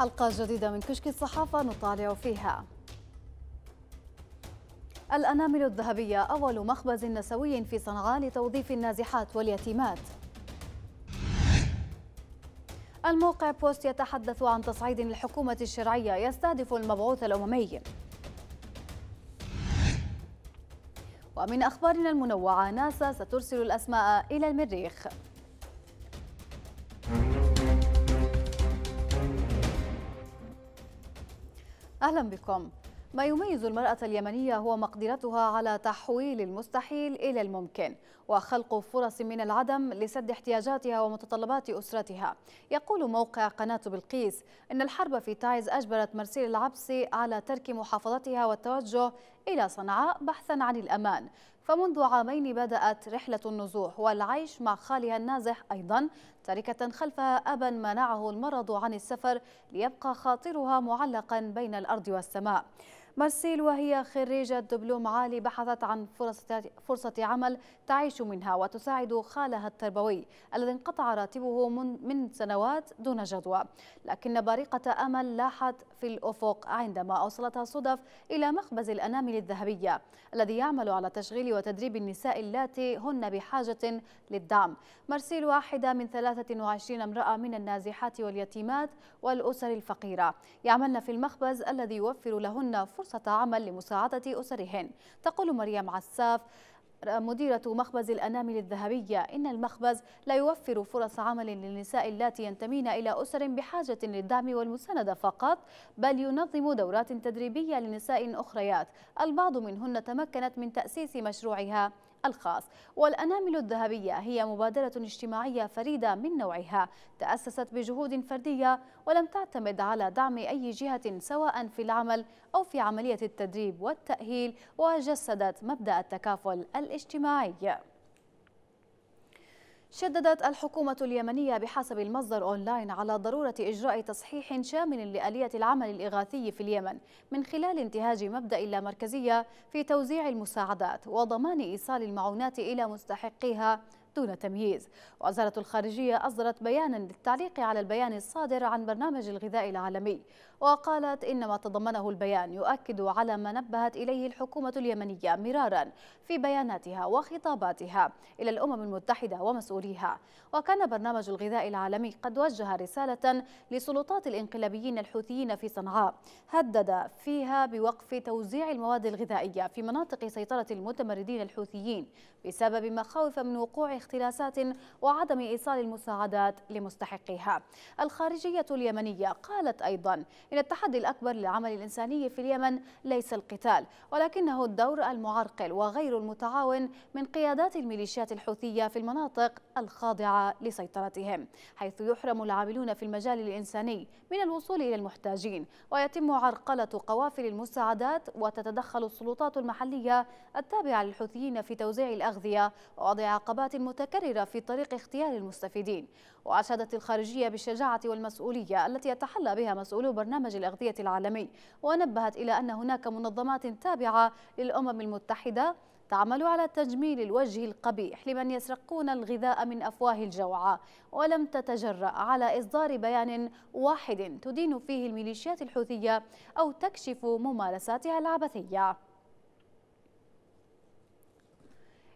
حلقة جديدة من كشك الصحافة نطالع فيها الأنامل الذهبية أول مخبز نسوي في صنعاء لتوظيف النازحات واليتيمات الموقع بوست يتحدث عن تصعيد الحكومة الشرعية يستهدف المبعوث الأممي ومن أخبارنا المنوعة ناسا سترسل الأسماء إلى المريخ أهلا بكم ما يميز المرأة اليمنية هو مقدرتها على تحويل المستحيل إلى الممكن وخلق فرص من العدم لسد احتياجاتها ومتطلبات أسرتها يقول موقع قناة بلقيس إن الحرب في تعز أجبرت مرسيل العبسي على ترك محافظتها والتوجه إلى صنعاء بحثا عن الأمان فمنذ عامين بدأت رحلة النزوح والعيش مع خالها النازح أيضا تاركة خلفها أبا منعه المرض عن السفر ليبقى خاطرها معلقا بين الأرض والسماء مارسيل وهي خريجة دبلوم عالي بحثت عن فرصة عمل تعيش منها وتساعد خالها التربوي الذي انقطع راتبه من سنوات دون جدوى لكن بريقة أمل لاحت في الأفق عندما أوصلتها الصدف إلى مخبز الأنامل الذهبية الذي يعمل على تشغيل وتدريب النساء اللاتي هن بحاجة للدعم مارسيل واحدة من 23 امرأة من النازحات واليتيمات والأسر الفقيرة يعملن في المخبز الذي يوفر لهن فرصة فرصة عمل لمساعدة أسرهن تقول مريم عساف مديرة مخبز الأنامل الذهبية إن المخبز لا يوفر فرص عمل للنساء اللاتي ينتمين إلى أسر بحاجة للدعم والمساندة فقط بل ينظم دورات تدريبية لنساء أخريات البعض منهن تمكنت من تأسيس مشروعها الخاص والأنامل الذهبية هي مبادرة اجتماعية فريدة من نوعها تأسست بجهود فردية ولم تعتمد على دعم أي جهة سواء في العمل أو في عملية التدريب والتأهيل وجسدت مبدأ التكافل الاجتماعي شددت الحكومة اليمنية بحسب المصدر أونلاين على ضرورة إجراء تصحيح شامل لآلية العمل الإغاثي في اليمن من خلال انتهاج مبدأ اللامركزية في توزيع المساعدات وضمان إيصال المعونات إلى مستحقيها دون تمييز وزارة الخارجية أصدرت بيانا للتعليق على البيان الصادر عن برنامج الغذاء العالمي وقالت إن ما تضمنه البيان يؤكد على ما نبهت إليه الحكومة اليمنية مرارا في بياناتها وخطاباتها إلى الأمم المتحدة ومسؤوليها وكان برنامج الغذاء العالمي قد وجه رسالة لسلطات الانقلابيين الحوثيين في صنعاء هدد فيها بوقف توزيع المواد الغذائية في مناطق سيطرة المتمردين الحوثيين بسبب مخاوف من وقوع اختلاسات وعدم إيصال المساعدات لمستحقيها الخارجية اليمنية قالت أيضا إن التحدي الأكبر للعمل الإنساني في اليمن ليس القتال ولكنه الدور المعرقل وغير المتعاون من قيادات الميليشيات الحوثية في المناطق الخاضعة لسيطرتهم حيث يحرم العاملون في المجال الإنساني من الوصول إلى المحتاجين ويتم عرقلة قوافل المساعدات وتتدخل السلطات المحلية التابعة للحوثيين في توزيع الأغذية ووضع عقبات المتكررة في طريق اختيار المستفيدين وأشادت الخارجية بالشجاعة والمسؤولية التي يتحلى بها مسؤولو برنامج الأغذية العالمي ونبهت إلى أن هناك منظمات تابعة للأمم المتحدة تعمل على تجميل الوجه القبيح لمن يسرقون الغذاء من أفواه الجوعى ولم تتجرأ على إصدار بيان واحد تدين فيه الميليشيات الحوثية أو تكشف ممارساتها العبثية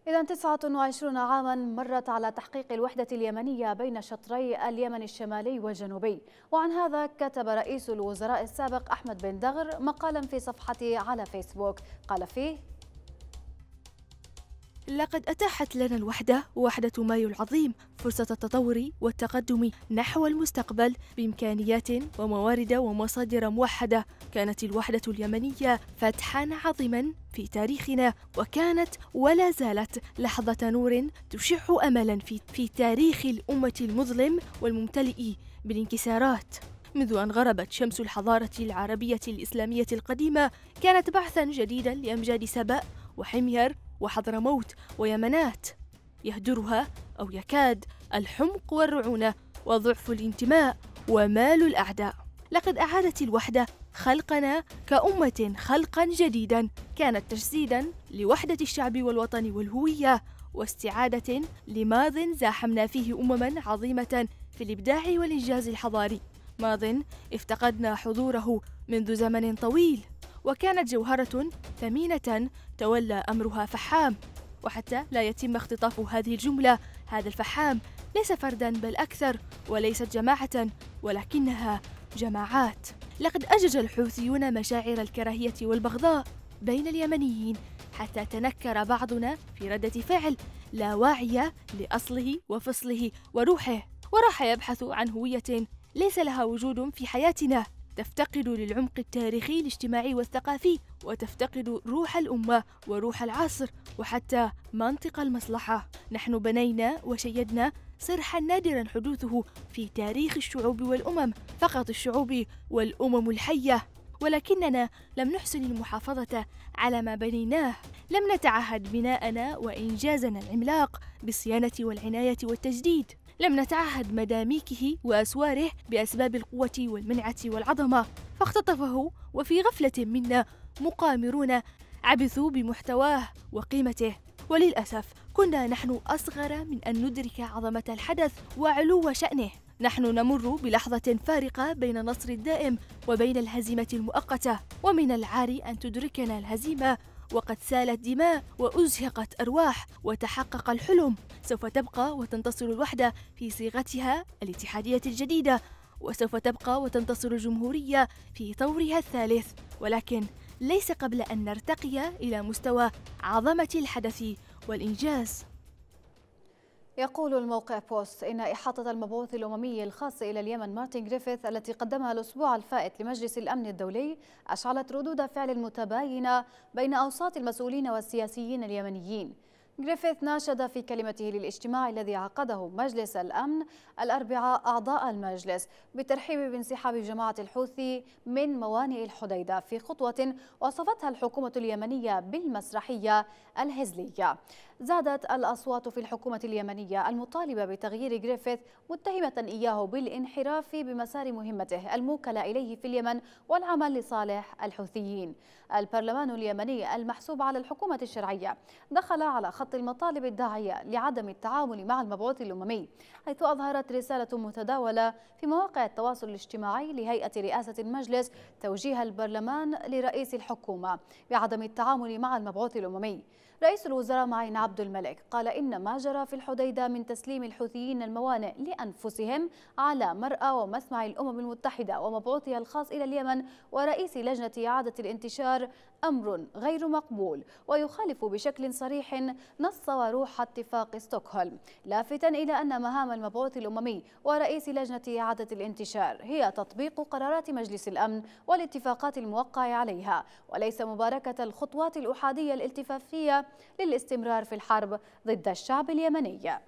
إذا 29 عاما مرت على تحقيق الوحدة اليمنية بين شطري اليمن الشمالي والجنوبي وعن هذا كتب رئيس الوزراء السابق أحمد بن دغر مقالا في صفحته على فيسبوك قال فيه لقد أتاحت لنا الوحدة وحدة مايو العظيم فرصة التطور والتقدم نحو المستقبل بإمكانيات وموارد ومصادر موحدة كانت الوحدة اليمنية فتحا عظيما في تاريخنا وكانت ولا زالت لحظة نور تشع أملا في, في تاريخ الأمة المظلم والممتلئ بالانكسارات منذ أن غربت شمس الحضارة العربية الإسلامية القديمة كانت بعثا جديدا لأمجاد سبأ وحمير وحضرموت ويمنات يهدرها أو يكاد الحمق والرعونة وضعف الانتماء ومال الأعداء لقد أعادت الوحدة خلقنا كأمة خلقا جديدا كانت تجسيدا لوحدة الشعب والوطن والهوية واستعادة لماض زاحمنا فيه أمما عظيمة في الإبداع والإنجاز الحضاري ماض افتقدنا حضوره منذ زمن طويل وكانت جوهرة ثمينة تولى أمرها فحام وحتى لا يتم اختطاف هذه الجملة هذا الفحام ليس فردا بل أكثر وليست جماعة ولكنها جماعات لقد أجج الحوثيون مشاعر الكراهية والبغضاء بين اليمنيين حتى تنكر بعضنا في ردة فعل لا واعية لأصله وفصله وروحه وراح يبحث عن هوية ليس لها وجود في حياتنا تفتقد للعمق التاريخي الاجتماعي والثقافي وتفتقد روح الأمة وروح العصر وحتى منطق المصلحة نحن بنينا وشيدنا صرحا نادرا حدوثه في تاريخ الشعوب والأمم فقط الشعوب والأمم الحية ولكننا لم نحسن المحافظة على ما بنيناه لم نتعهد بناءنا وإنجازنا العملاق بالصيانة والعناية والتجديد لم نتعهد مداميكه وأسواره بأسباب القوة والمنعة والعظمة فاختطفه وفي غفلة منا مقامرون عبثوا بمحتواه وقيمته وللأسف كنا نحن أصغر من أن ندرك عظمة الحدث وعلو شأنه نحن نمر بلحظة فارقة بين النصر الدائم وبين الهزيمة المؤقتة ومن العار أن تدركنا الهزيمة وقد سالت دماء وأزهقت أرواح وتحقق الحلم سوف تبقى وتنتصر الوحدة في صيغتها الاتحادية الجديدة وسوف تبقى وتنتصر الجمهورية في طورها الثالث ولكن ليس قبل أن نرتقي إلى مستوى عظمة الحدث والإنجاز يقول الموقع بوست إن إحاطة المبعوث الأممي الخاص إلى اليمن مارتن جريفيث التي قدمها الأسبوع الفائت لمجلس الأمن الدولي أشعلت ردود فعل متباينة بين أوساط المسؤولين والسياسيين اليمنيين جريفيث ناشد في كلمته للاجتماع الذي عقده مجلس الأمن الأربعاء أعضاء المجلس بالترحيب بانسحاب جماعة الحوثي من موانئ الحديدة في خطوة وصفتها الحكومة اليمنية بالمسرحية الهزلية زادت الأصوات في الحكومة اليمنية المطالبة بتغيير جريفيث متهمة إياه بالانحراف بمسار مهمته الموكلة إليه في اليمن والعمل لصالح الحوثيين البرلمان اليمني المحسوب على الحكومة الشرعية دخل على خط سقط المطالب الداعية لعدم التعامل مع المبعوث الأممي حيث أظهرت رسالة متداولة في مواقع التواصل الاجتماعي لهيئة رئاسة المجلس توجيه البرلمان لرئيس الحكومة بعدم التعامل مع المبعوث الأممي رئيس الوزراء معين عبد الملك قال إن ما جرى في الحديدة من تسليم الحوثيين الموانئ لأنفسهم على مرأى ومسمع الأمم المتحدة ومبعوثها الخاص إلى اليمن ورئيس لجنة إعادة الانتشار أمر غير مقبول ويخالف بشكل صريح نص وروح اتفاق ستوكهولم لافتا إلى أن مهام المبعوث الأممي ورئيس لجنة إعادة الانتشار هي تطبيق قرارات مجلس الأمن والاتفاقات الموقع عليها وليس مباركة الخطوات الأحادية الالتفافية للاستمرار في الحرب ضد الشعب اليمني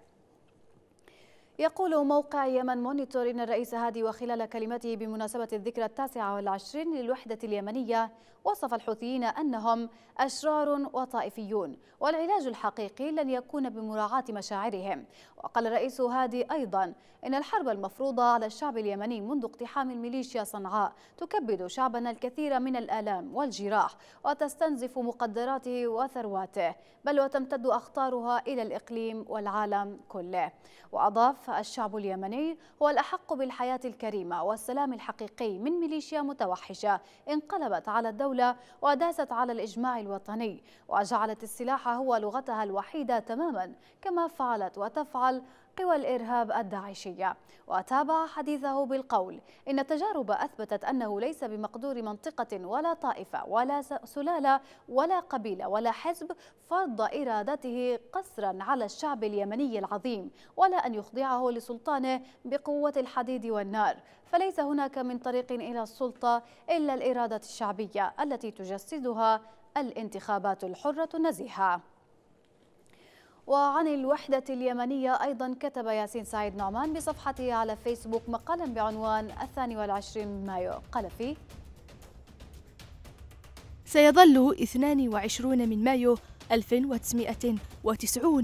يقول موقع يمن مونيتور إن الرئيس هادي وخلال كلمته بمناسبة الذكرى التاسعة والعشرين للوحدة اليمنية وصف الحوثيين أنهم أشرار وطائفيون والعلاج الحقيقي لن يكون بمراعاة مشاعرهم وقال الرئيس هادي أيضا إن الحرب المفروضة على الشعب اليمني منذ اقتحام الميليشيا صنعاء تكبد شعبنا الكثير من الآلام والجراح وتستنزف مقدراته وثرواته بل وتمتد أخطارها إلى الإقليم والعالم كله وأضاف الشعب اليمني هو الأحق بالحياة الكريمة والسلام الحقيقي من ميليشيا متوحشة انقلبت على الدولة وداست على الإجماع الوطني وجعلت السلاح هو لغتها الوحيدة تماما كما فعلت وتفعل قوى الإرهاب الداعشية وتابع حديثه بالقول إن التجارب أثبتت أنه ليس بمقدور منطقة ولا طائفة ولا سلالة ولا قبيلة ولا حزب فرض إرادته قسرا على الشعب اليمني العظيم ولا أن يخضعه لسلطانه بقوة الحديد والنار فليس هناك من طريق إلى السلطة إلا الإرادة الشعبية التي تجسدها الانتخابات الحرة النزيهة وعن الوحدة اليمنية أيضا كتب ياسين سعيد نعمان بصفحته على فيسبوك مقالا بعنوان الثاني والعشرين من مايو قال فيه سيظل 22 من مايو 1990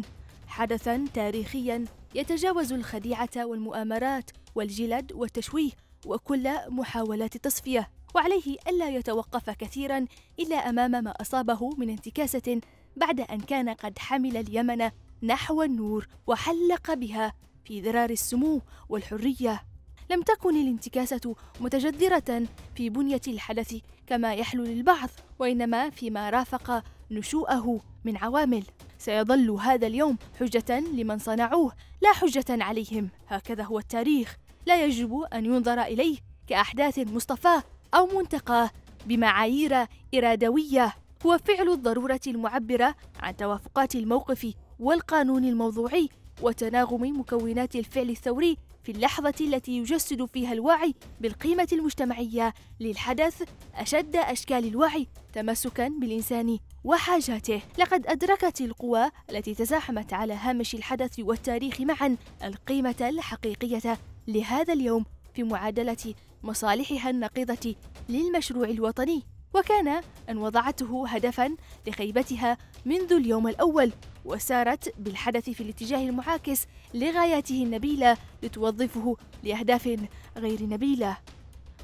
حدثا تاريخيا يتجاوز الخديعة والمؤامرات والجلد والتشويه وكل محاولات التصفية وعليه ألا يتوقف كثيرا إلا أمام ما أصابه من انتكاسة بعد أن كان قد حمل اليمن نحو النور وحلق بها في ذرار السمو والحرية لم تكن الانتكاسة متجذرة في بنية الحدث كما يحلو للبعض وإنما فيما رافق نشوءه من عوامل سيظل هذا اليوم حجة لمن صنعوه لا حجة عليهم هكذا هو التاريخ لا يجب أن ينظر إليه كأحداث مصطفاة أو منتقاة بمعايير إرادوية هو فعل الضرورة المعبرة عن توافقات الموقف والقانون الموضوعي وتناغم مكونات الفعل الثوري في اللحظة التي يجسد فيها الوعي بالقيمة المجتمعية للحدث أشد أشكال الوعي تمسكا بالإنسان وحاجاته لقد أدركت القوى التي تزاحمت على هامش الحدث والتاريخ معا القيمة الحقيقية لهذا اليوم في معادلة مصالحها النقيضة للمشروع الوطني وكان أن وضعته هدفا لخيبتها منذ اليوم الأول وسارت بالحدث في الاتجاه المعاكس لغاياته النبيلة لتوظفه لأهداف غير نبيلة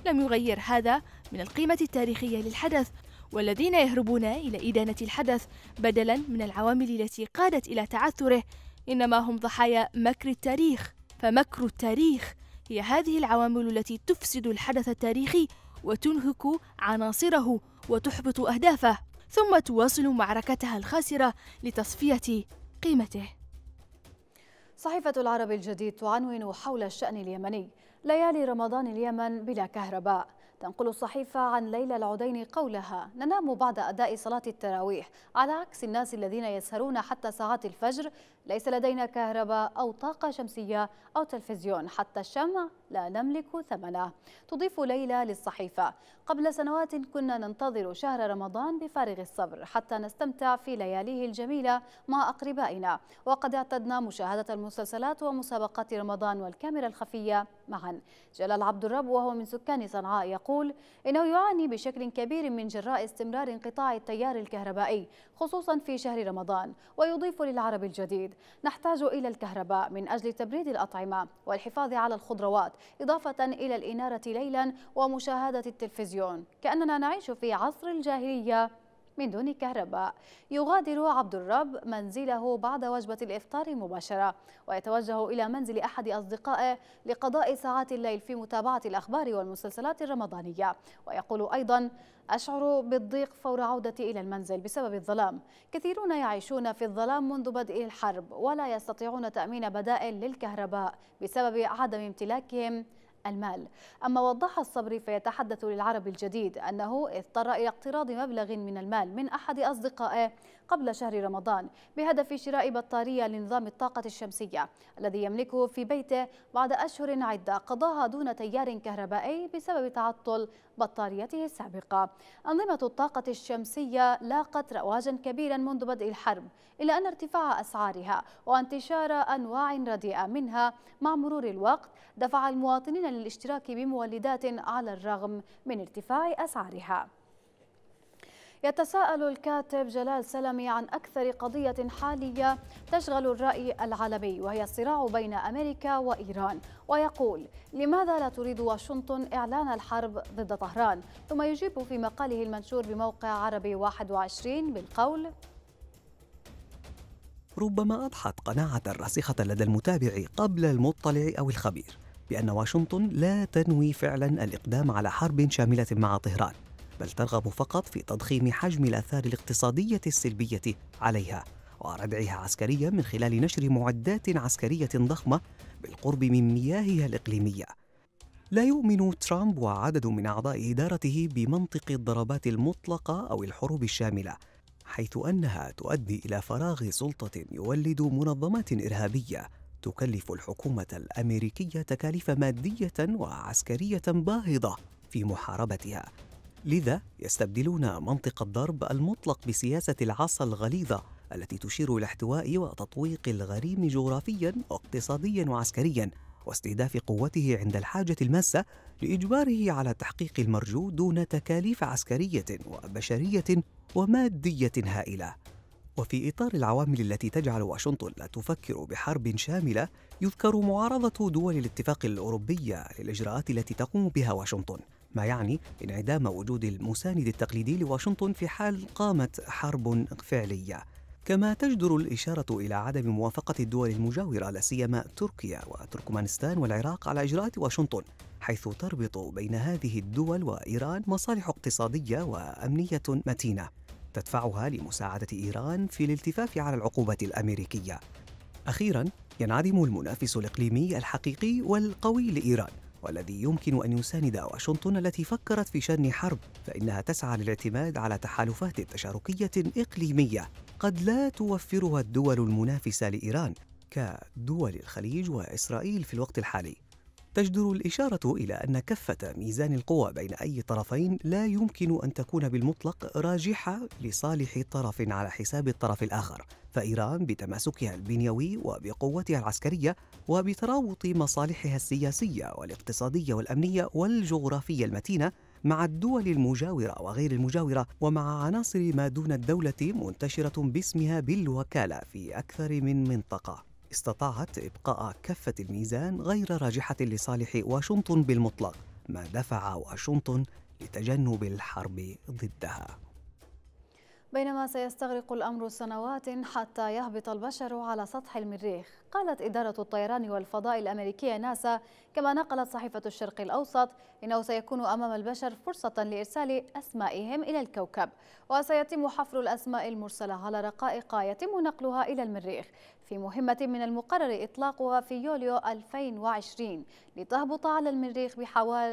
لم يغير هذا من القيمة التاريخية للحدث والذين يهربون إلى إدانة الحدث بدلا من العوامل التي قادت إلى تعثره إنما هم ضحايا مكر التاريخ فمكر التاريخ هي هذه العوامل التي تفسد الحدث التاريخي وتنهك عناصره وتحبط أهدافه ثم تواصل معركتها الخاسرة لتصفية قيمته صحيفة العرب الجديد تعنون حول الشأن اليمني ليالي رمضان اليمن بلا كهرباء تنقل الصحيفة عن ليلى العدين قولها ننام بعد أداء صلاة التراويح على عكس الناس الذين يسهرون حتى ساعات الفجر ليس لدينا كهرباء أو طاقة شمسية أو تلفزيون حتى الشمع لا نملك ثمنه تضيف ليلى للصحيفة قبل سنوات كنا ننتظر شهر رمضان بفارغ الصبر حتى نستمتع في لياليه الجميلة مع أقربائنا وقد اعتدنا مشاهدة المسلسلات ومسابقات رمضان والكاميرا الخفية معا جلال عبد الرب وهو من سكان صنعاء يقول إنه يعاني بشكل كبير من جراء استمرار انقطاع التيار الكهربائي خصوصا في شهر رمضان ويضيف للعرب الجديد نحتاج إلى الكهرباء من أجل تبريد الأطعمة والحفاظ على الخضروات إضافة إلى الإنارة ليلا ومشاهدة التلفزيون كأننا نعيش في عصر الجاهلية من دون كهرباء يغادر عبد الرب منزله بعد وجبة الإفطار مباشرة ويتوجه إلى منزل أحد أصدقائه لقضاء ساعات الليل في متابعة الأخبار والمسلسلات الرمضانية ويقول أيضا أشعر بالضيق فور عودتي إلى المنزل بسبب الظلام كثيرون يعيشون في الظلام منذ بدء الحرب ولا يستطيعون تأمين بدائل للكهرباء بسبب عدم امتلاكهم المال أما وضح الصبري فيتحدث للعرب الجديد أنه اضطر إلى اقتراض مبلغ من المال من أحد أصدقائه قبل شهر رمضان بهدف شراء بطارية لنظام الطاقة الشمسية الذي يملكه في بيته بعد أشهر عدة قضاها دون تيار كهربائي بسبب تعطل بطاريته السابقة أنظمة الطاقة الشمسية لاقت رواجا كبيرا منذ بدء الحرب إلا أن ارتفاع أسعارها وانتشار أنواع رديئة منها مع مرور الوقت دفع المواطنين للاشتراك بمولدات على الرغم من ارتفاع أسعارها يتساءل الكاتب جلال سلمي عن أكثر قضية حالية تشغل الرأي العالمي وهي الصراع بين أمريكا وإيران ويقول لماذا لا تريد واشنطن إعلان الحرب ضد طهران ثم يجيب في مقاله المنشور بموقع عربي 21 بالقول ربما أضحت قناعة راسخة لدى المتابع قبل المطلع أو الخبير بأن واشنطن لا تنوي فعلا الإقدام على حرب شاملة مع طهران بل ترغب فقط في تضخيم حجم الآثار الاقتصادية السلبية عليها وردعها عسكريا من خلال نشر معدات عسكرية ضخمة بالقرب من مياهها الإقليمية لا يؤمن ترامب وعدد من أعضاء إدارته بمنطق الضربات المطلقة أو الحروب الشاملة حيث أنها تؤدي إلى فراغ سلطة يولد منظمات إرهابية تكلف الحكومة الأمريكية تكاليف مادية وعسكرية باهظة في محاربتها لذا يستبدلون منطق الضرب المطلق بسياسة العصا الغليظة التي تشير إلى احتواء وتطويق الغريم جغرافيا واقتصاديا وعسكريا واستهداف قوته عند الحاجة الماسة لإجباره على تحقيق المرجو دون تكاليف عسكرية وبشرية ومادية هائلة. وفي إطار العوامل التي تجعل واشنطن لا تفكر بحرب شاملة، يذكر معارضة دول الاتفاق الأوروبية للإجراءات التي تقوم بها واشنطن، ما يعني انعدام وجود المساند التقليدي لواشنطن في حال قامت حرب فعليه كما تجدر الإشارة إلى عدم موافقة الدول المجاورة لا سيما تركيا وتركمانستان والعراق على إجراءات واشنطن حيث تربط بين هذه الدول وإيران مصالح اقتصادية وأمنية متينة تدفعها لمساعدة إيران في الالتفاف على العقوبة الأمريكية. أخيراً ينعدم المنافس الإقليمي الحقيقي والقوي لإيران والذي يمكن أن يساند واشنطن التي فكرت في شن حرب فإنها تسعى للاعتماد على تحالفات تشاركية إقليمية قد لا توفرها الدول المنافسة لإيران كدول الخليج وإسرائيل في الوقت الحالي تجدر الإشارة إلى أن كفة ميزان القوى بين أي طرفين لا يمكن أن تكون بالمطلق راجحة لصالح طرف على حساب الطرف الآخر، فإيران بتماسكها البنيوي وبقوتها العسكرية وبترابط مصالحها السياسية والاقتصادية والأمنية والجغرافية المتينة مع الدول المجاورة وغير المجاورة ومع عناصر ما دون الدولة منتشرة باسمها بالوكالة في أكثر من منطقة. استطاعت إبقاء كفة الميزان غير راجحة لصالح واشنطن بالمطلق ما دفع واشنطن لتجنب الحرب ضدها بينما سيستغرق الأمر سنوات حتى يهبط البشر على سطح المريخ قالت إدارة الطيران والفضاء الأمريكية ناسا كما نقلت صحيفة الشرق الأوسط إنه سيكون أمام البشر فرصة لإرسال أسمائهم إلى الكوكب وسيتم حفر الأسماء المرسلة على رقائق يتم نقلها إلى المريخ في مهمة من المقرر إطلاقها في يوليو 2020 لتهبط على المريخ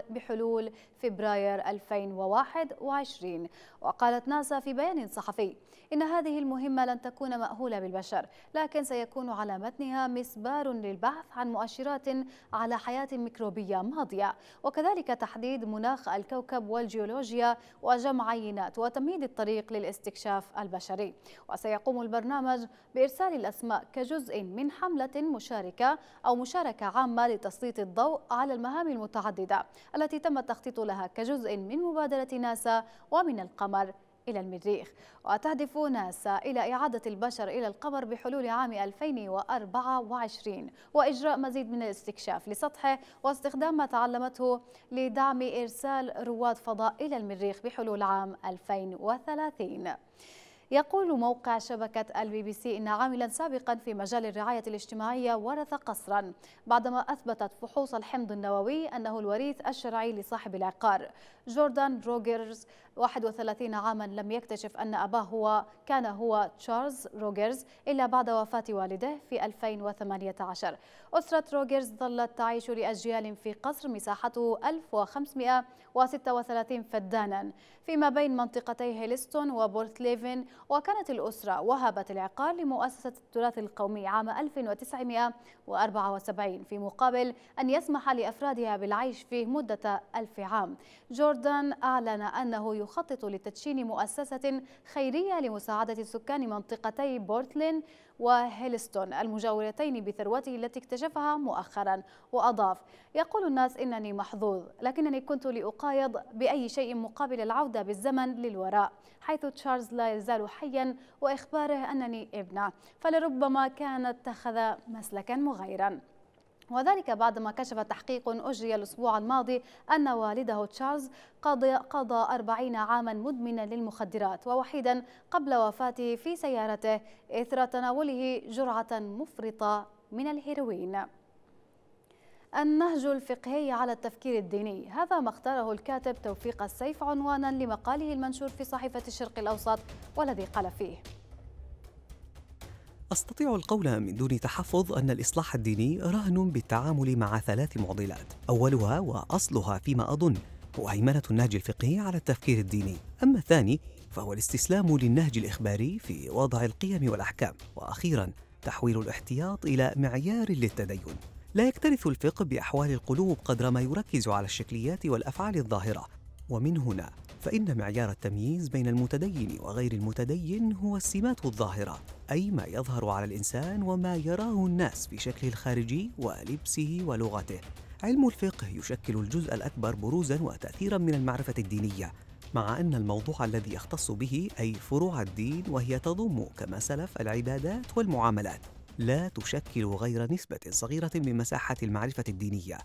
بحلول فبراير 2021 وقالت ناسا في بيان صحفي إن هذه المهمة لن تكون مأهولة بالبشر لكن سيكون على متنها مسبار للبحث عن مؤشرات على حياة ميكروبية ماضية وكذلك تحديد مناخ الكوكب والجيولوجيا وجمع عينات وتمهيد الطريق للاستكشاف البشري وسيقوم البرنامج بإرسال الأسماء كجزء كجزء من حملة مشاركة أو مشاركة عامة لتسليط الضوء على المهام المتعددة التي تم التخطيط لها كجزء من مبادرة ناسا ومن القمر إلى المريخ وتهدف ناسا إلى إعادة البشر إلى القمر بحلول عام 2024 وإجراء مزيد من الاستكشاف لسطحه واستخدام ما تعلمته لدعم إرسال رواد فضاء إلى المريخ بحلول عام 2030 يقول موقع شبكة البي بي سي إن عاملا سابقا في مجال الرعاية الاجتماعية ورث قصرا بعدما أثبتت فحوص الحمض النووي أنه الوريث الشرعي لصاحب العقار جوردان روجرز 31 عاما لم يكتشف أن أباه هو كان هو تشارلز روجرز إلا بعد وفاة والده في 2018 أسرة روجرز ظلت تعيش لأجيال في قصر مساحته 1536 فدانا فيما بين منطقتي هيلستون وبورت ليفن وكانت الأسرة وهبت العقار لمؤسسة التراث القومي عام 1974 في مقابل أن يسمح لأفرادها بالعيش فيه مدة ألف عام جوردان أعلن أنه يخطط لتدشين مؤسسة خيرية لمساعدة سكان منطقتي بورتلين وهيلستون المجاورتين بثروته التي اكتشفها مؤخرا وأضاف يقول الناس إنني محظوظ لكنني كنت لأقايض بأي شيء مقابل العودة بالزمن للوراء حيث تشارلز لا يزال حيا وإخباره أنني ابنه فلربما كان اتخذ مسلكا مغيرا وذلك بعدما كشف تحقيق أجري الأسبوع الماضي أن والده تشارلز قضى, قضى 40 عاما مدمنا للمخدرات ووحيدا قبل وفاته في سيارته إثر تناوله جرعة مفرطة من الهيروين النهج الفقهي على التفكير الديني هذا ما اختاره الكاتب توفيق السيف عنوانا لمقاله المنشور في صحيفة الشرق الأوسط والذي قال فيه أستطيع القول من دون تحفظ أن الإصلاح الديني رهن بالتعامل مع ثلاث معضلات، أولها وأصلها فيما أظن هو هيمنة النهج الفقهي على التفكير الديني، أما الثاني فهو الاستسلام للنهج الإخباري في وضع القيم والأحكام، وأخيراً تحويل الاحتياط إلى معيار للتدين. لا يكترث الفقه بأحوال القلوب قدر ما يركز على الشكليات والأفعال الظاهرة، ومن هنا فإن معيار التمييز بين المتدين وغير المتدين هو السمات الظاهرة أي ما يظهر على الإنسان وما يراه الناس في شكله الخارجي ولبسه ولغته علم الفقه يشكل الجزء الأكبر بروزا وتأثيرا من المعرفة الدينية مع أن الموضوع الذي يختص به أي فروع الدين وهي تضم كما سلف العبادات والمعاملات لا تشكل غير نسبة صغيرة من مساحة المعرفة الدينية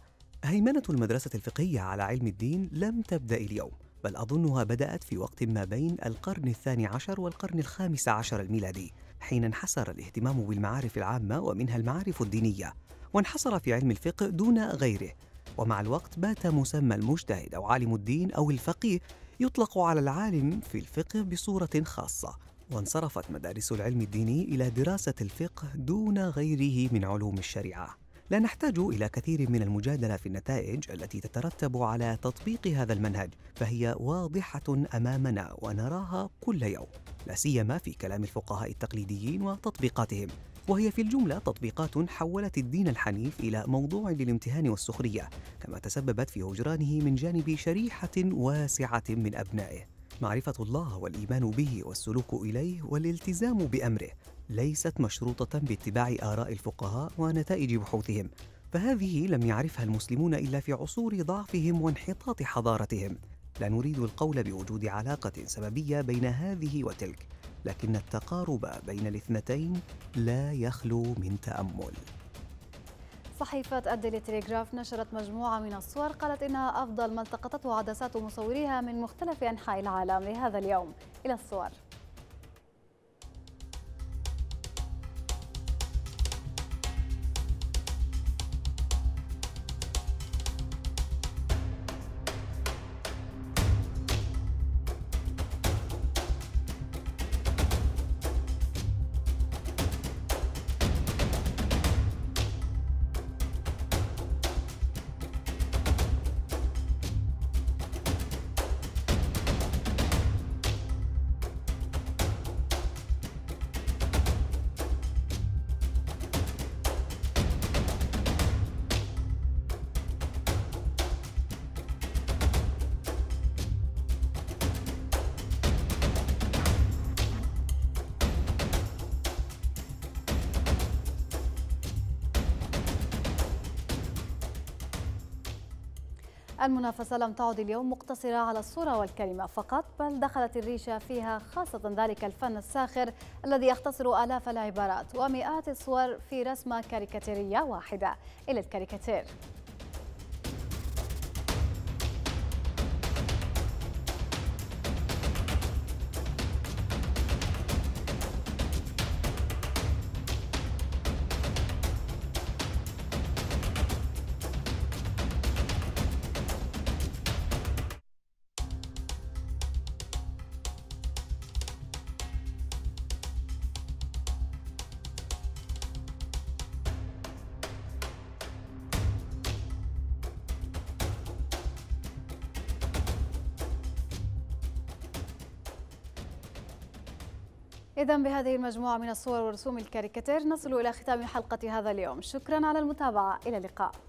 هيمنة المدرسة الفقهية على علم الدين لم تبدأ اليوم، بل أظنها بدأت في وقت ما بين القرن الثاني عشر والقرن الخامس عشر الميلادي، حين انحسر الاهتمام بالمعارف العامة ومنها المعارف الدينية، وانحصر في علم الفقه دون غيره، ومع الوقت بات مسمى المجتهد أو عالم الدين أو الفقيه يطلق على العالم في الفقه بصورة خاصة، وانصرفت مدارس العلم الديني إلى دراسة الفقه دون غيره من علوم الشريعة. لا نحتاج إلى كثير من المجادلة في النتائج التي تترتب على تطبيق هذا المنهج، فهي واضحة أمامنا ونراها كل يوم، لا سيما في كلام الفقهاء التقليديين وتطبيقاتهم، وهي في الجملة تطبيقات حولت الدين الحنيف إلى موضوع للامتهان والسخرية، كما تسببت في هجرانه من جانب شريحة واسعة من أبنائه. معرفة الله والإيمان به والسلوك إليه والالتزام بأمره ليست مشروطة باتباع آراء الفقهاء ونتائج بحوثهم، فهذه لم يعرفها المسلمون إلا في عصور ضعفهم وانحطاط حضارتهم. لا نريد القول بوجود علاقة سببية بين هذه وتلك، لكن التقارب بين الاثنتين لا يخلو من تأمل. صحيفة الديلي تليغراف نشرت مجموعة من الصور قالت إنها أفضل ما التقطته عدسات مصوريها من مختلف أنحاء العالم لهذا اليوم إلى الصور المنافسة لم تعد اليوم مقتصرة على الصورة والكلمة فقط بل دخلت الريشة فيها خاصة ذلك الفن الساخر الذي يختصر آلاف العبارات ومئات الصور في رسمة كاريكاتيرية واحدة إلى الكاريكاتير إذا بهذه المجموعة من الصور ورسوم الكاريكاتير نصل إلى ختام حلقة هذا اليوم شكرا على المتابعة إلى اللقاء